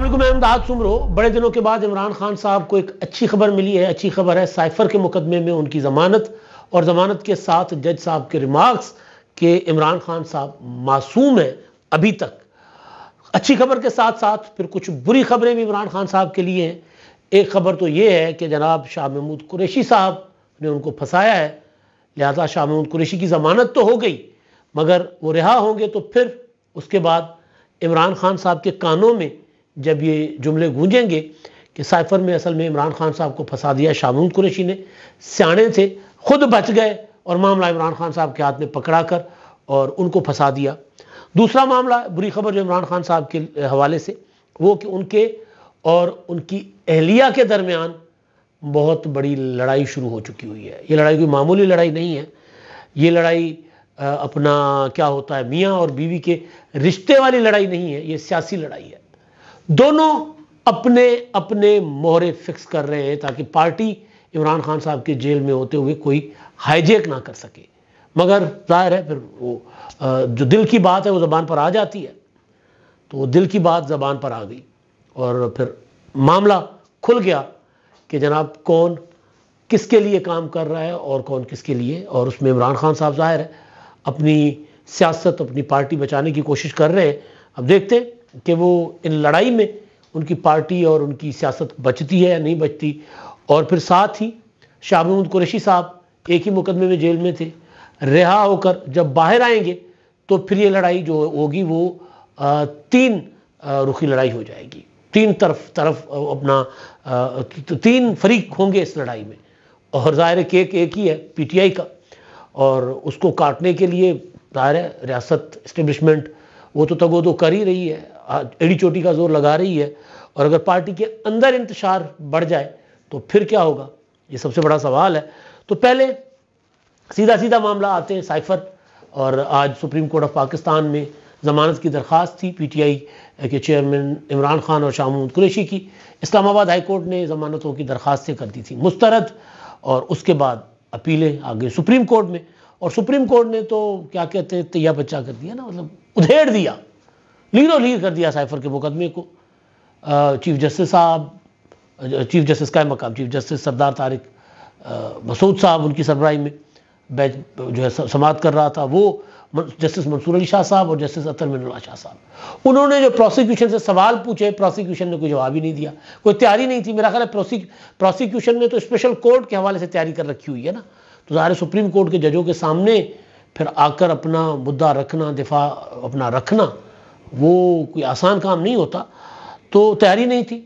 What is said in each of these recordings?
असल मैं सुमरो बड़े दिनों के बाद इमरान खान साहब को एक अच्छी खबर मिली है अच्छी खबर है साइफर के मुकदमे में उनकी ज़मानत और ज़मानत के साथ जज साहब के रिमार्क्स के इमरान खान साहब मासूम है अभी तक अच्छी खबर के साथ साथ फिर कुछ बुरी खबरें भी इमरान खान साहब के लिए हैं एक खबर तो ये है कि जनाब शाह महमूद कुरेशी साहब ने उनको फंसाया है लिहाजा शाह महमूद कुरेशी की ज़मानत तो हो गई मगर वो रिहा होंगे तो फिर उसके बाद इमरान खान साहब के कानों में जब ये जुमले गूंजेंगे कि साइफर में असल में इमरान खान साहब को फंसा दिया शामून कुरेशी ने सियाने से खुद बच गए और मामला इमरान खान साहब के हाथ में पकड़ा कर और उनको फंसा दिया दूसरा मामला बुरी खबर जो इमरान खान साहब के हवाले से वो कि उनके और उनकी अहलिया के दरमियान बहुत बड़ी लड़ाई शुरू हो चुकी हुई है ये लड़ाई कोई मामूली लड़ाई नहीं है ये लड़ाई अपना क्या होता है मियाँ और बीवी के रिश्ते वाली लड़ाई नहीं है ये सियासी लड़ाई है दोनों अपने अपने मोहरे फिक्स कर रहे हैं ताकि पार्टी इमरान खान साहब के जेल में होते हुए कोई हाईजेक ना कर सके मगर जाहिर है फिर वो जो दिल की बात है वो ज़बान पर आ जाती है तो वो दिल की बात ज़बान पर आ गई और फिर मामला खुल गया कि जनाब कौन किसके लिए काम कर रहा है और कौन किसके लिए और उसमें इमरान खान साहब जाहिर है अपनी सियासत अपनी पार्टी बचाने की कोशिश कर रहे हैं अब देखते हैं कि वो इन लड़ाई में उनकी पार्टी और उनकी सियासत बचती है या नहीं बचती और फिर साथ ही शाह महमूद कुरैशी साहब एक ही मुकदमे में जेल में थे रिहा होकर जब बाहर आएंगे तो फिर ये लड़ाई जो होगी वो तीन रुखी लड़ाई हो जाएगी तीन तरफ तरफ अपना तीन फरीक होंगे इस लड़ाई में और ज़ाहिर केक एक ही है पीटीआई का और उसको काटने के लिए ज़ाहिर रियासत इस्टेब्लिशमेंट वो तो तगो तो कर ही रही है एड़ी चोटी का जोर लगा रही है और अगर पार्टी के अंदर इंतजार बढ़ जाए तो फिर क्या होगा ये सबसे बड़ा सवाल है तो पहले सीधा सीधा मामला आते हैं साइफर और आज सुप्रीम कोर्ट ऑफ पाकिस्तान में जमानत की दरख्वास्त थी पीटीआई के चेयरमैन इमरान खान और शाह महमूद कुरेशी की इस्लामाबाद हाई कोर्ट ने जमानतों की दरख्वास्तें कर दी थी मुस्तरद और उसके बाद अपीलें आगे सुप्रीम कोर्ट में और सुप्रीम कोर्ट ने तो क्या कहते हैं तैया बच्चा कर दिया ना मतलब उधेड़ दिया लीरो लीर कर दिया साइफर के मुकदमे को चीफ जस्टिस साहब चीफ जस्टिस का मकाम चीफ जस्टिस सरदार तारिक मसूद साहब उनकी सरबराही में बैच जो है समाप्त कर रहा था वो जस्टिस मंसूर अली शाह साहब और जस्टिस अतर मिनला शाह साहब उन्होंने जो प्रोसिक्यूशन से सवाल पूछे प्रोसिक्यूशन ने कोई जवाब ही नहीं दिया कोई तैयारी नहीं थी मेरा ख्याल है प्रोसिक्यूशन ने तो स्पेशल कोर्ट के हवाले से तैयारी कर रखी हुई है ना तो ज़ाहिर सुप्रीम कोर्ट के जजों के सामने फिर आकर अपना मुद्दा रखना दिफा अपना रखना वो कोई आसान काम नहीं होता तो तैयारी नहीं थी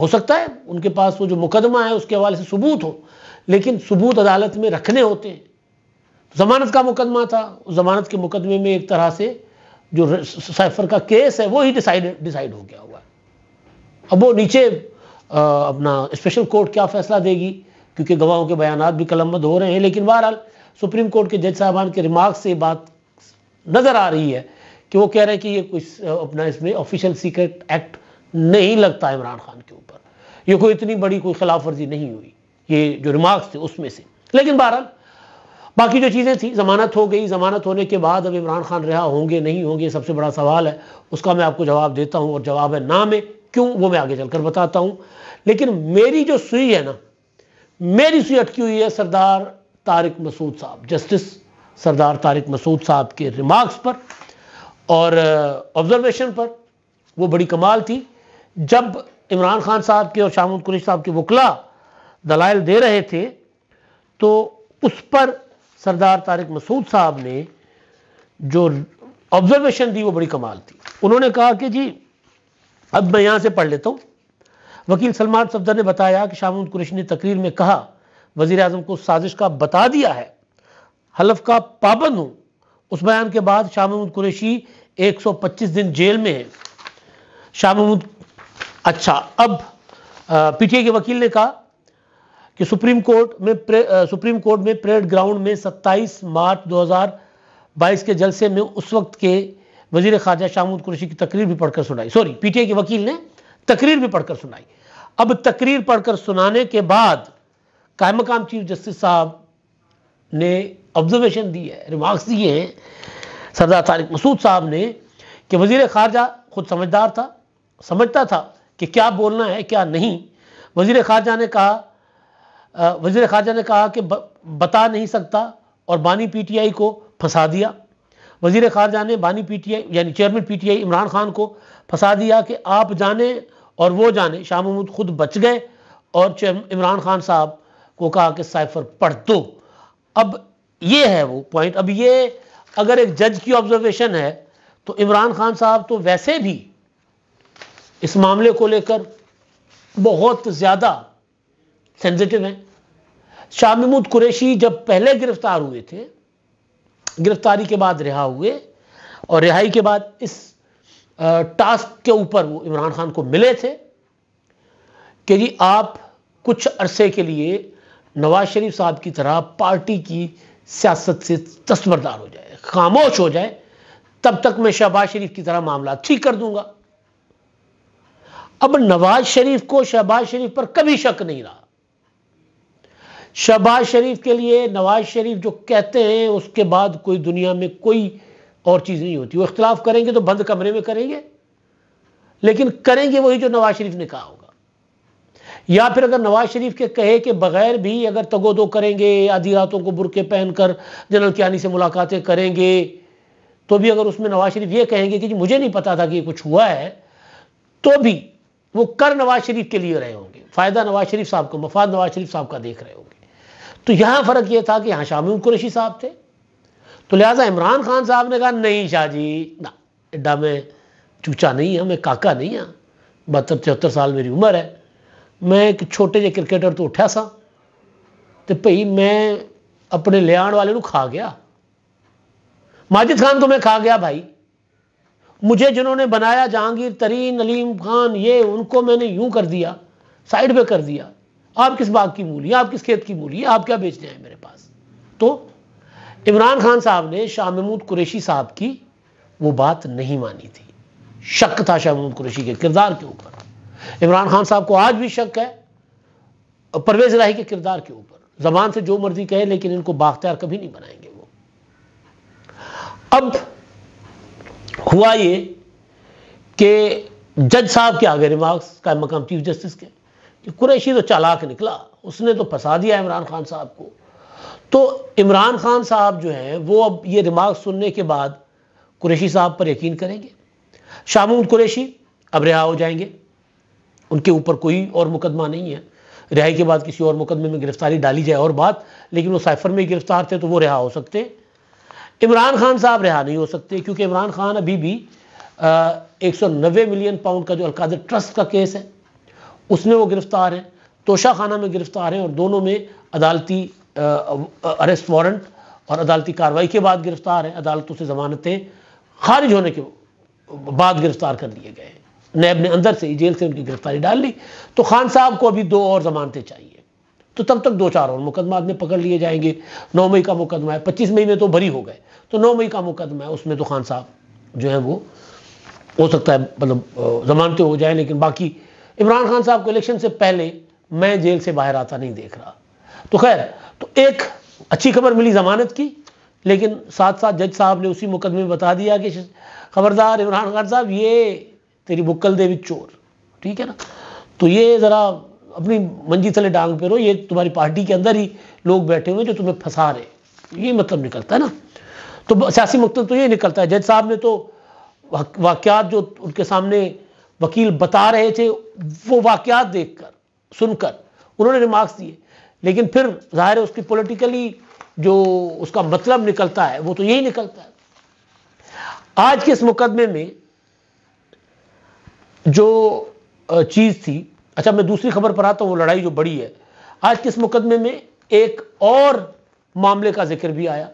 हो सकता है उनके पास वो जो मुकदमा है उसके हवाले से सबूत हो लेकिन सबूत अदालत में रखने होते हैं तो जमानत का मुकदमा था जमानत के मुकदमे में एक तरह से जो साइफर का केस है वो ही डिसाइड डिसाइड हो गया हुआ है अब वो नीचे आ, अपना स्पेशल कोर्ट क्या फैसला देगी क्योंकि गवाहों के बयान भी कलमबंद हो रहे हैं लेकिन बहरहाल सुप्रीम कोर्ट के जज साहबान के रिमार्क से बात नज़र आ रही है कि वो कह रहे हैं कि ये कुछ अपना इसमें ऑफिशियल सीक्रेट एक्ट नहीं लगता इमरान खान के ऊपर ये कोई इतनी बड़ी कोई खिलाफ वर्जी नहीं हुई ये जो रिमार्क्स थे उसमें से लेकिन बहरहाल बाकी जो चीज़ें थी जमानत हो गई जमानत होने के बाद अब इमरान खान रिहा होंगे नहीं होंगे सबसे बड़ा सवाल है उसका मैं आपको जवाब देता हूँ और जवाब है ना में क्यों वो मैं आगे चलकर बताता हूँ लेकिन मेरी जो सुई है ना मेरी सी अटकी हुई है सरदार तारिक मसूद साहब जस्टिस सरदार तारिक मसूद साहब के रिमार्क्स पर और ऑब्जर्वेशन uh, पर वो बड़ी कमाल थी जब इमरान खान साहब के और शाहमुद कुरेश साहब के वकला दलाइल दे रहे थे तो उस पर सरदार तारिक मसूद साहब ने जो ऑब्जर्वेशन दी वो बड़ी कमाल थी उन्होंने कहा कि जी अब मैं यहाँ से पढ़ लेता हूँ वकील सलमान सफदर ने बताया कि शाह महमूद कुरैशी ने तकरीर में कहा वजीर अजम को साजिश का बता दिया है हलफ का पाबंद हूं उस बयान के बाद शाह महमूद कुरैशी 125 दिन जेल में है शाह महमूद अच्छा अब पीटीए के वकील ने कहा कि सुप्रीम कोर्ट में आ, सुप्रीम कोर्ट में परेड ग्राउंड में 27 मार्च 2022 के जलसे में उस वक्त के वजीर खारजा शाह महमूद कुरैशी की तकरीर भी पढ़कर सुनाई सॉरी पीटीए के वकील ने तकरीर भी पढ़कर सुनाई अब तकरीर पढ़कर सुनाने के बाद कायम मकाम चीफ जस्टिस साहब ने ऑब्जर्वेशन दी है रिमार्क्स दिए हैं सरदार तारिक मसूद साहब ने कि वजीर खारजा खुद समझदार था समझता था कि क्या बोलना है क्या नहीं वजीर खारजा ने कहा वजीर खारजा ने कहा कि बता नहीं सकता और बानी पीटीआई को फंसा दिया वजीर खारजा ने बानी पीटीआई यानी चेयरमैन पीटीआई इमरान खान को फंसा दिया कि आप जाने और वो जाने शाह महमूद खुद बच गए और इमरान खान साहब को कहा कि साइफर पढ़ दो अब ये है वो पॉइंट अब ये अगर एक जज की ऑब्जर्वेशन है तो इमरान खान साहब तो वैसे भी इस मामले को लेकर बहुत ज़्यादा सेंसिटिव हैं शाह महमूद कुरैशी जब पहले गिरफ्तार हुए थे गिरफ्तारी के बाद रिहा हुए और रिहाई के बाद इस टास्क के ऊपर वो इमरान खान को मिले थे कि जी आप कुछ अरसे के लिए नवाज शरीफ साहब की तरह पार्टी की सियासत से तस्वरदार हो जाए खामोश हो जाए तब तक मैं शहबाज शरीफ की तरह मामला ठीक कर दूंगा अब नवाज शरीफ को शहबाज शरीफ पर कभी शक नहीं रहा शहबाज शरीफ के लिए नवाज शरीफ जो कहते हैं उसके बाद कोई दुनिया में कोई और चीज़ नहीं होती वो इख्तलाफ करेंगे तो बंद कमरे में करेंगे लेकिन करेंगे वही जो नवाज शरीफ ने कहा होगा या फिर अगर नवाज शरीफ के कहे के बगैर भी अगर तगोदो करेंगे आधी रातों को बुरके पहनकर जनरल कियानी से मुलाकातें करेंगे तो भी अगर उसमें नवाज शरीफ ये कहेंगे कि मुझे नहीं पता था कि कुछ हुआ है तो भी वो कर नवाज शरीफ के लिए रहे होंगे फ़ायदा नवाज शरीफ साहब को मफाद नवाज शरीफ साहब का देख रहे होंगे तो यहां फ़र्क यह था कि यहां शामिम कुरेशी साहब थे तो लिहाजा इमरान खान साहब ने कहा नहीं शाह जी ना एड्डा में चूचा नहीं हाँ मैं काका नहीं हाँ बहत्तर चौहत्तर साल मेरी उम्र है मैं एक छोटे जे क्रिकेटर तो उठा सा तो भई मैं अपने लिया वाले ਨੂੰ ਖਾ ਗਿਆ माजिद खान को तो मैं खा गया भाई मुझे जिन्होंने बनाया जहांगीर तरीन अलीम खान ये उनको मैंने यूं कर दिया साइड पे कर दिया आप किस बाग की मूली आप किस खेत की मूली आप क्या बेचने आए मेरे पास तो इमरान खान साहब ने शाह महमूद कुरैशी साहब की वो बात नहीं मानी थी शक था शाह महमूद कुरैशी के किरदार के ऊपर इमरान खान साहब को आज भी शक है परवेज राही के किरदार के ऊपर जबान से जो मर्जी कहे लेकिन इनको बाख्तियार कभी नहीं बनाएंगे वो अब हुआ ये कि जज साहब के आगे रिमार्क्स का मकाम चीफ जस्टिस के कुरैशी तो चालाक निकला उसने तो फंसा दिया इमरान खान साहब को तो इमरान खान साहब जो हैं वो अब ये रिमार्क सुनने के बाद कुरेशी साहब पर यकीन करेंगे शामूद कुरेशी अब रिहा हो जाएंगे उनके ऊपर कोई और मुकदमा नहीं है रिहाई के बाद किसी और मुकदमे में गिरफ्तारी डाली जाए और बात लेकिन वो साइफर में गिरफ्तार थे तो वो रिहा हो सकते हैं इमरान खान साहब रिहा नहीं हो सकते क्योंकि इमरान खान अभी भी एक सौ नब्बे मिलियन पाउंड का जो अलकाद ट्रस्ट का केस है उसमें वो गिरफ्तार है तोशा खाना में गिरफ्तार हैं और दोनों में अदालती अरेस्ट वारंट और अदालती कार्रवाई के बाद गिरफ्तार हैं अदालतों से जमानतें खारिज होने के बाद गिरफ्तार कर लिए गए हैं नैब ने अंदर से ही जेल से उनकी गिरफ्तारी डाल ली तो खान साहब को अभी दो और जमानतें चाहिए तो तब तक दो चार और मुकदमा में पकड़ लिए जाएंगे नौ मई का मुकदमा है पच्चीस मई में तो भरी हो गए तो नौ मई का मुकदमा है उसमें तो खान साहब जो है वो हो सकता है मतलब जमानतें हो जाए लेकिन बाकी इमरान खान साहब को इलेक्शन से पहले मैं जेल से बाहर आता नहीं देख रहा तो खैर तो एक अच्छी खबर मिली जमानत की लेकिन साथ साथ जज साहब ने उसी मुकदमे में बता दिया कि खबरदार इमरान खान साहब ये तेरी बुक्कल देवी चोर ठीक है ना तो ये ज़रा अपनी मंजी तले डांग पे रो ये तुम्हारी पार्टी के अंदर ही लोग बैठे हुए जो तुम्हें फंसा रहे ये मतलब निकलता है ना तो सियासी मकतब तो ये निकलता है जज साहब ने तो वाकत जो उनके सामने वकील बता रहे थे वो वाक्यात देखकर सुनकर उन्होंने रिमार्क्स दिए लेकिन फिर जाहिर है उसकी पॉलिटिकली जो उसका मतलब निकलता है वो तो यही निकलता है आज के इस मुकदमे में जो चीज थी अच्छा मैं दूसरी खबर पर आता हूं वो लड़ाई जो बड़ी है आज के इस मुकदमे में एक और मामले का जिक्र भी आया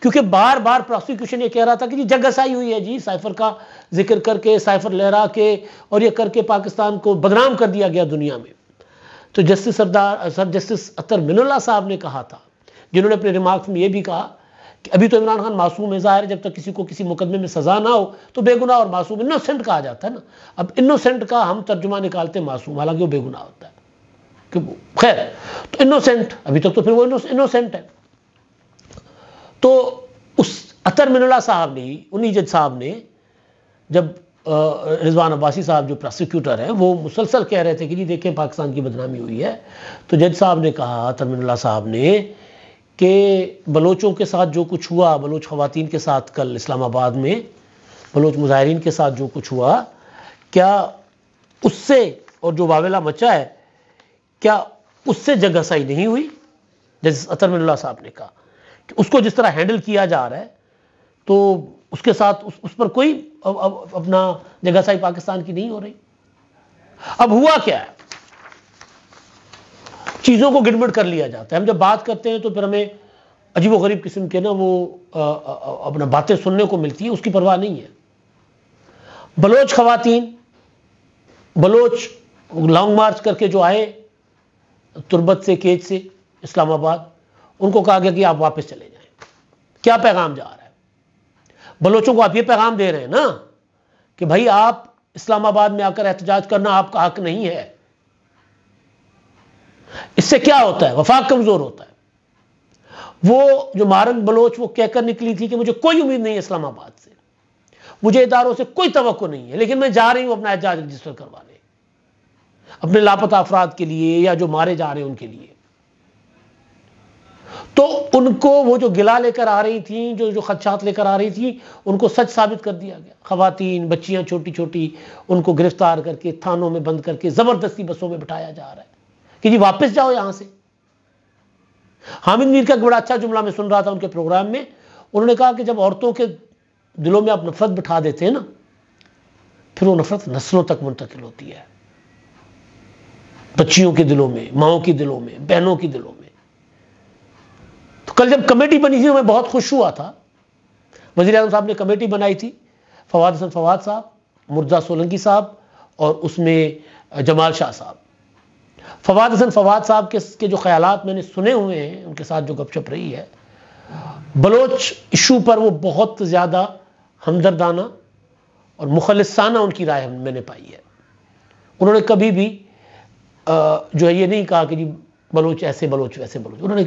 क्योंकि बार बार प्रोसिक्यूशन ये कह रहा था कि जी जगसाई हुई है जी साइफर का जिक्र करके साइफर लहरा के और ये करके पाकिस्तान को बदनाम कर दिया गया दुनिया में तो justice Sardar sir justice Athar Minallah साहब ने कहा था जिन्होंने अपने रिमार्क्स में ये भी कहा कि अभी तो इमरान खान मासूम है ज़ाहिर जब तक किसी को किसी मुकदमे में सज़ा ना हो तो बेगुना और मासूम इनोसेंट कहा जाता है ना अब इनोसेंट का हम तर्जुमा निकालते मासूम हालांकि वो बेगुना होता है खैर तो इनोसेंट अभी तक तो फिर वो इनोसेंट है तो उस अतर मिनुल्ला साहब ने उन्हीं जज साहब ने जब रिजवान अब्बासी साहब जो प्रोसिक्यूटर हैं वो मुसलसल कह रहे थे कि जी देखें पाकिस्तान की बदनामी हुई है तो जज साहब ने कहा तरमिनला साहब ने कि बलोचों के साथ जो कुछ हुआ बलोच खवतिन के साथ कल इस्लामाबाद में बलोच मुजाहरीन के साथ जो कुछ हुआ क्या उससे और जो वावेला मचा है क्या उससे जगह सही नहीं हुई जैसे अतरमिल्ला साहब ने कहा कि उसको जिस तरह हैंडल किया जा रहा है तो उसके साथ उस, उस पर कोई अब, अब, अपना जगहसाई पाकिस्तान की नहीं हो रही अब हुआ क्या है चीज़ों को गिडमिट कर लिया जाता है हम जब बात करते हैं तो फिर हमें अजीब गरीब किस्म के ना वो अपना बातें सुनने को मिलती है उसकी परवाह नहीं है बलोच खातन बलोच लॉन्ग मार्च करके जो आए तुरबत से केज से इस्लामाबाद उनको कहा गया कि आप वापस चले जाएं क्या पैगाम जा रहा है बलोचों को आप ये पैगाम दे रहे हैं ना कि भाई आप इस्लामाबाद में आकर एहतजाज करना आपका हक नहीं है इससे क्या होता है वफाक कमजोर होता है वो जो मारन बलोच वो कहकर निकली थी कि मुझे कोई उम्मीद नहीं है इस्लामाबाद से मुझे इदारों से कोई तो नहीं है लेकिन मैं जा रही हूं अपना एहतजाज रजिस्टर करवाने अपने लापता अफराद के लिए या जो मारे जा रहे हैं उनके लिए तो उनको वो जो गिला लेकर आ रही थी जो जो खदशात लेकर आ रही थी उनको सच साबित कर दिया गया खवतिन बच्चियां छोटी छोटी उनको गिरफ्तार करके थानों में बंद करके ज़बरदस्ती बसों में बिठाया जा रहा है कि जी वापस जाओ यहां से हामिद मीर का एक बड़ा अच्छा जुमला मैं सुन रहा था उनके प्रोग्राम में उन्होंने कहा कि जब औरतों के दिलों में आप नफरत बिठा देते हैं ना फिर वो नफरत नस्लों तक मुंतकिल होती है बच्चियों के दिलों में माओ के दिलों में बहनों के दिलों में कल जब कमेटी बनी थी तो मैं बहुत खुश हुआ था वजीर अजम साहब ने कमेटी बनाई थी फवाद हसन फवाद साहब मुर्जा सोलंकी साहब और उसमें जमाल शाह साहब फवाद हसन फवाद साहब के, के जो ख्याल मैंने सुने हुए हैं उनके साथ जो गपशप रही है बलोच इशू पर वो बहुत ज़्यादा हमदर्दाना और मुखलसाना उनकी राय मैंने पाई है उन्होंने कभी भी आ, जो है ये नहीं कहा कि जी बलोच ऐसे बलोच वैसे बलोच उन्होंने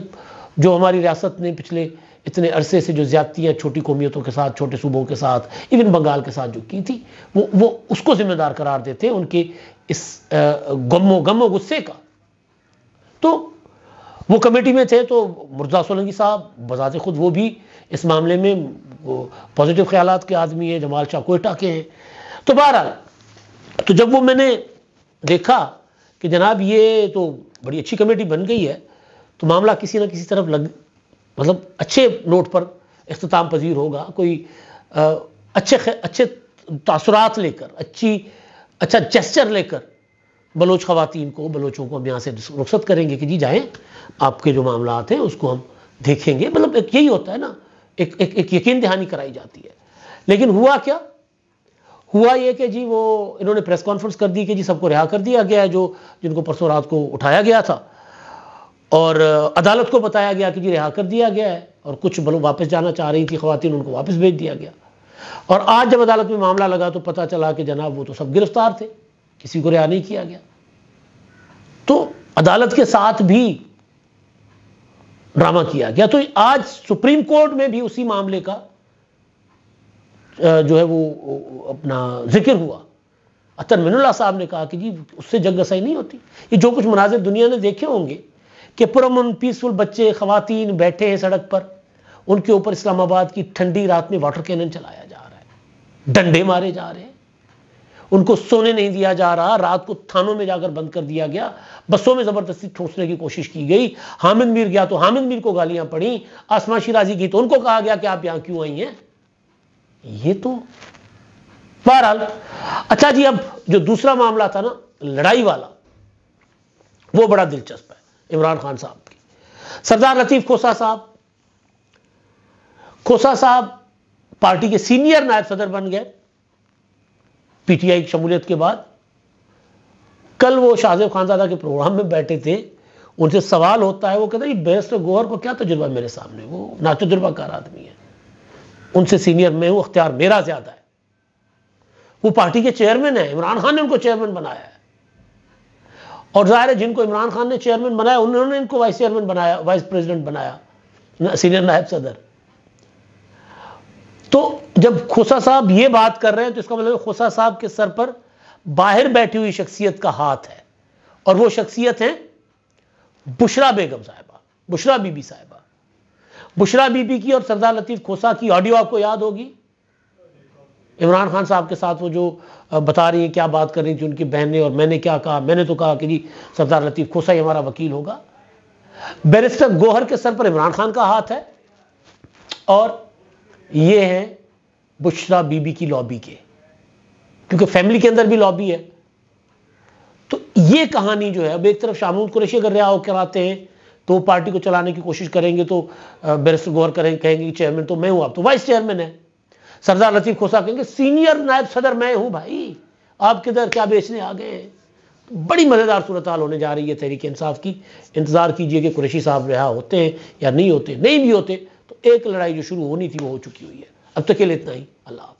जो हमारी रियासत ने पिछले इतने अरसे से जो ज्यादतियाँ छोटी कौमियतों के साथ छोटे सूबों के साथ इवन बंगाल के साथ जो की थी वो वो उसको जिम्मेदार करार देते हैं उनके इस गमो गमो गुस्से का तो वो कमेटी में थे तो मुर्जा सोलंगी साहब बजाते खुद वो भी इस मामले में पॉजिटिव ख्याल के आदमी हैं जमाल शाह कोयटा के हैं तो बहरहाल तो जब वो मैंने देखा कि जनाब ये तो बड़ी अच्छी कमेटी बन गई है तो मामला किसी ना किसी तरफ लग मतलब अच्छे नोट पर अख्ताम पजीर होगा कोई आ, अच्छे अच्छे तासरात लेकर अच्छी अच्छा जेस्चर लेकर बलोच खातन को बलोचों को हम यहाँ से रुख्सत करेंगे कि जी जाएँ आपके जो मामला हैं उसको हम देखेंगे मतलब एक यही होता है ना एक एक, एक यकीन दहानी कराई जाती है लेकिन हुआ क्या हुआ ये कि जी वो इन्होंने प्रेस कॉन्फ्रेंस कर दी कि जी सबको रिहा कर दिया गया है जो जिनको परसों रात को उठाया गया था और अदालत को बताया गया कि जी रिहा कर दिया गया है और कुछ बलो वापस जाना चाह रही थी खातन उनको वापस भेज दिया गया और आज जब अदालत में मामला लगा तो पता चला कि जनाब वो तो सब गिरफ्तार थे किसी को रिहा नहीं किया गया तो अदालत के साथ भी ड्रामा किया गया तो आज सुप्रीम कोर्ट में भी उसी मामले का जो है वो अपना जिक्र हुआ अतर मिनुल्ला साहब ने कहा कि जी उससे जंग असाई नहीं होती ये जो कुछ मनाजिर दुनिया ने देखे होंगे कि पुरमन पीसफुल बच्चे खातन बैठे हैं सड़क पर उनके ऊपर इस्लामाबाद की ठंडी रात में वाटर कैनन चलाया जा रहा है डंडे मारे जा रहे हैं उनको सोने नहीं दिया जा रहा रात को थानों में जाकर बंद कर दिया गया बसों में जबरदस्ती ठोसने की कोशिश की गई हामिद मीर गया तो हामिद मीर को गालियां पड़ी आसमा शिराजी की तो उनको कहा गया कि आप यहां क्यों आई हैं ये तो बहरहाल अच्छा जी अब जो दूसरा मामला था ना लड़ाई वाला वो बड़ा दिलचस्प है इमरान खान साहब की सरदार लतीफ़ खोसा साहब खोसा साहब पार्टी के सीनियर नायब सदर बन गए पीटीआई की शमूलियत के बाद कल वो शाहजेब खानजादा के प्रोग्राम में बैठे थे उनसे सवाल होता है वो कहते हैं बैरिस्टर गोहर को क्या तजुर्बा मेरे सामने वो ना तजुर्बाकार आदमी है उनसे सीनियर में वो अख्तियार मेरा ज्यादा है वो पार्टी के चेयरमैन है इमरान खान ने उनको चेयरमैन बनाया है और जाहिर है जिनको इमरान खान ने चेयरमैन बनाया उन्होंने इनको वाइस चेयरमैन बनाया वाइस प्रेसिडेंट बनाया सीनियर नायब सदर तो जब खोसा साहब ये बात कर रहे हैं तो इसका मतलब खोसा साहब के सर पर बाहर बैठी हुई शख्सियत का हाथ है और वो शख्सियत है बुशरा बेगम साहिबा बुशरा बीबी साहिबा बुशरा बीबी की और सरदार लतीफ खोसा की ऑडियो आपको याद होगी इमरान खान साहब के साथ वो जो बता रही हैं क्या बात कर रही थी उनकी ने और मैंने क्या कहा मैंने तो कहा कि जी सरदार लतीफ़ खोसा ही हमारा वकील होगा बैरिस्टर गोहर के सर पर इमरान खान का हाथ है और ये है बुशरा बीबी की लॉबी के क्योंकि फैमिली के अंदर भी लॉबी है तो ये कहानी जो है अब एक तरफ शामूद कुरेशी अगर रिहा होकर आते हैं तो पार्टी को चलाने की कोशिश करेंगे तो बैरिस्टर गौर करें कहेंगे चेयरमैन तो मैं हूं आप तो वाइस चेयरमैन है सरदार लतीफ खोसा कहेंगे सीनियर नायब सदर मैं हूं भाई आप किधर क्या बेचने आ गए बड़ी मज़ेदार सूरत हाल होने जा रही है तहरीक इंसाफ की इंतज़ार कीजिए कि कुरेशी साहब रिहा होते हैं या नहीं होते नहीं भी होते तो एक लड़ाई जो शुरू होनी थी वो हो चुकी हुई है अब तक के लिए इतना ही अल्लाह